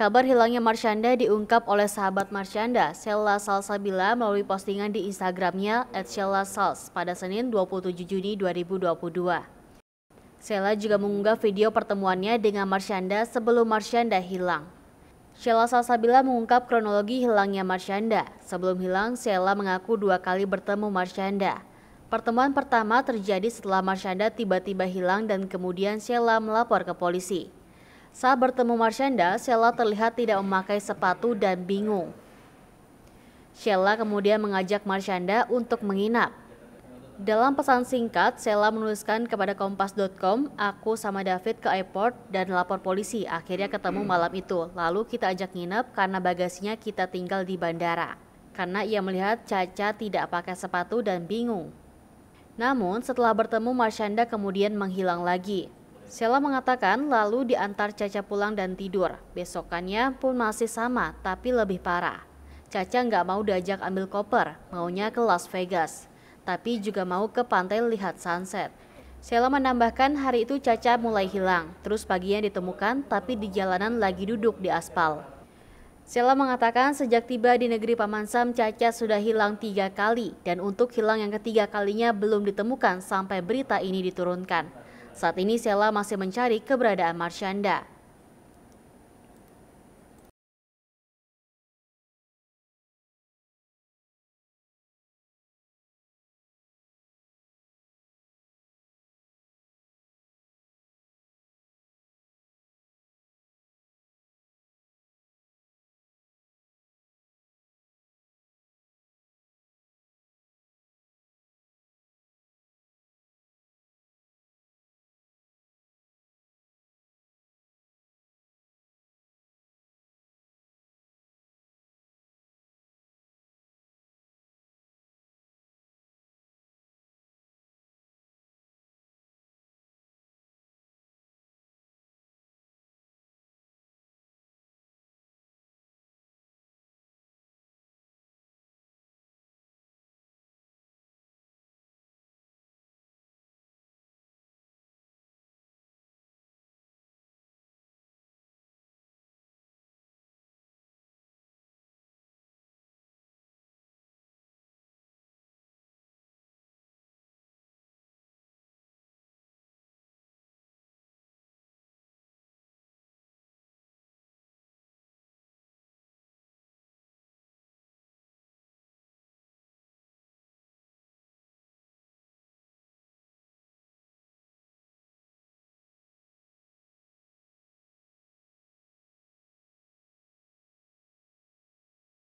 Kabar hilangnya Marsyanda diungkap oleh sahabat Marsyanda, Sheila Salsabila melalui postingan di Instagramnya @sheila_sals pada Senin 27 Juni 2022. Sheila juga mengunggah video pertemuannya dengan Marsyanda sebelum Marsyanda hilang. Sheila Salsabila mengungkap kronologi hilangnya Marsyanda. Sebelum hilang, Sheila mengaku dua kali bertemu Marsyanda. Pertemuan pertama terjadi setelah Marsyanda tiba-tiba hilang dan kemudian Sheila melapor ke polisi. Saat bertemu Marshanda, Sheila terlihat tidak memakai sepatu dan bingung. Sheila kemudian mengajak Marshanda untuk menginap. Dalam pesan singkat, Sheila menuliskan kepada kompas.com, aku sama David ke airport dan lapor polisi. Akhirnya ketemu malam itu. Lalu kita ajak nginep karena bagasinya kita tinggal di bandara. Karena ia melihat Caca tidak pakai sepatu dan bingung. Namun setelah bertemu Marshanda kemudian menghilang lagi. Sheila mengatakan lalu diantar Caca pulang dan tidur. Besokannya pun masih sama, tapi lebih parah. Caca nggak mau diajak ambil koper, maunya ke Las Vegas. Tapi juga mau ke pantai lihat sunset. Sheila menambahkan hari itu Caca mulai hilang, terus paginya ditemukan tapi di jalanan lagi duduk di aspal. Sheila mengatakan sejak tiba di negeri Paman Sam, Caca sudah hilang tiga kali dan untuk hilang yang ketiga kalinya belum ditemukan sampai berita ini diturunkan. Saat ini Sela masih mencari keberadaan Marsyanda.